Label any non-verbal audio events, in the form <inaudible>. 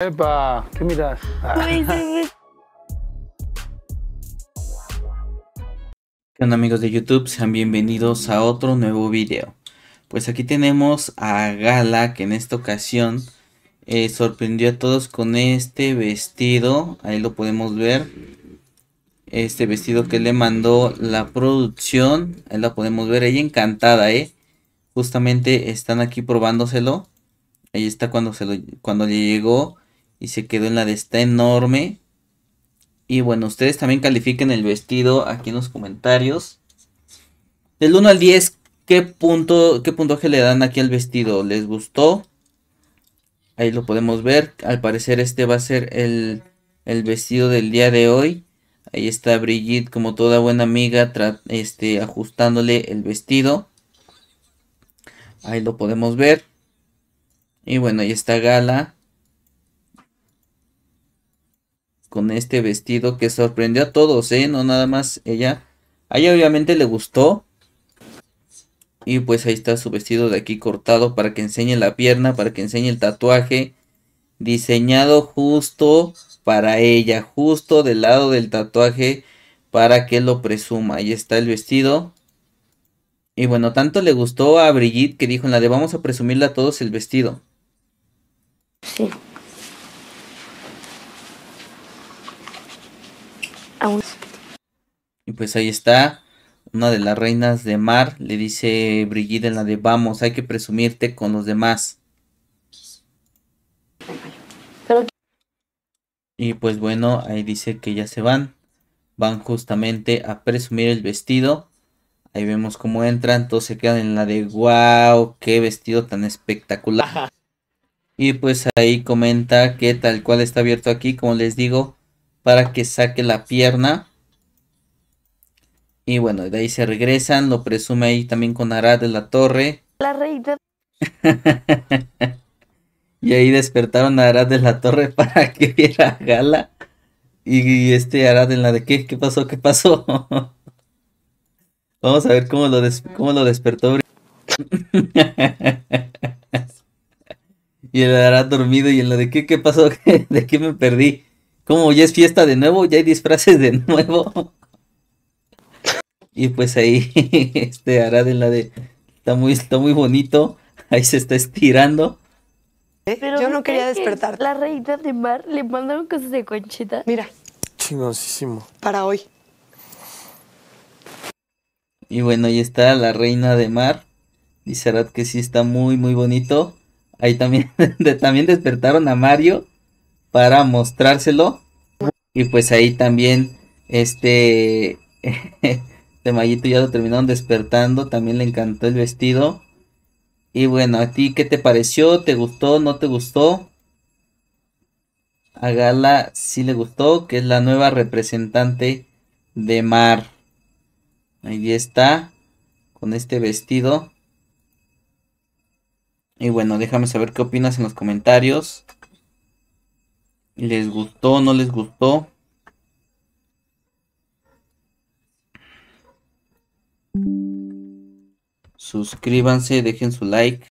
Epa, ¿qué miras? Ah. ¿Qué onda amigos de YouTube? Sean bienvenidos a otro nuevo video. Pues aquí tenemos a Gala que en esta ocasión eh, sorprendió a todos con este vestido. Ahí lo podemos ver. Este vestido que le mandó la producción. Ahí la podemos ver. Ella encantada, ¿eh? Justamente están aquí probándoselo. Ahí está cuando, se lo, cuando le llegó y se quedó en la de esta enorme. Y bueno, ustedes también califiquen el vestido aquí en los comentarios. Del 1 al 10, ¿qué, punto, ¿qué puntaje le dan aquí al vestido? ¿Les gustó? Ahí lo podemos ver. Al parecer este va a ser el, vestido del día de hoy. Ahí está Brigitte como toda buena amiga este, ajustándole el vestido. Ahí lo podemos ver. Y bueno, ahí está Gala con este vestido que sorprendió a todos, ¿eh? No nada más ella. A ella obviamente le gustó. Y pues ahí está su vestido de aquí cortado para que enseñe la pierna, para que enseñe el tatuaje. Diseñado justo para ella, justo del lado del tatuaje para que lo presuma. Ahí está el vestido. Y bueno, tanto le gustó a Brigitte que dijo en la de vamos a presumirle a todos el vestido. Sí. Y pues ahí está. Una de las reinas de mar le dice Brigida en la de vamos, hay que presumirte con los demás. Y pues bueno, ahí dice que ya se van. Van justamente a presumir el vestido. Ahí vemos cómo entran, todos se quedan en la de wow, qué vestido tan espectacular. Y pues ahí comenta que tal cual está abierto aquí, como les digo, para que saque la pierna. Y bueno, de ahí se regresan, lo presume ahí también con Arad de la Torre. La <laughs> y ahí despertaron a Arad de la Torre <laughs> para que viera Gala. Y, este Arad en la de qué, qué pasó, qué pasó. <laughs> Vamos a ver cómo lo, cómo lo despertó. y el Arad dormido y en la de qué, qué pasó, de qué me perdí como ya es fiesta de nuevo, ya hay disfraces de nuevo. y pues ahí <laughs> este Arad en la de está muy, está muy bonito, ahí se está estirando. ¿Eh? Pero Yo no quería despertar. la reina de mar le mandaron cosas de conchita. Mira. Chinosísimo. Para hoy. Y bueno, ahí está la reina de mar. Dice Arad que sí está muy, muy bonito. Ahí también, <laughs> también despertaron a Mario para mostrárselo. Y pues ahí también este <laughs> de Mayito ya lo terminaron despertando, también le encantó el vestido. Y bueno, ¿a ti qué te pareció? ¿Te gustó? ¿No te gustó? A Gala le gustó, que es la nueva representante de Mar. Ahí está, con este vestido. Y bueno, déjame saber qué opinas en los comentarios les gustó, no les gustó. Suscríbanse, dejen su like.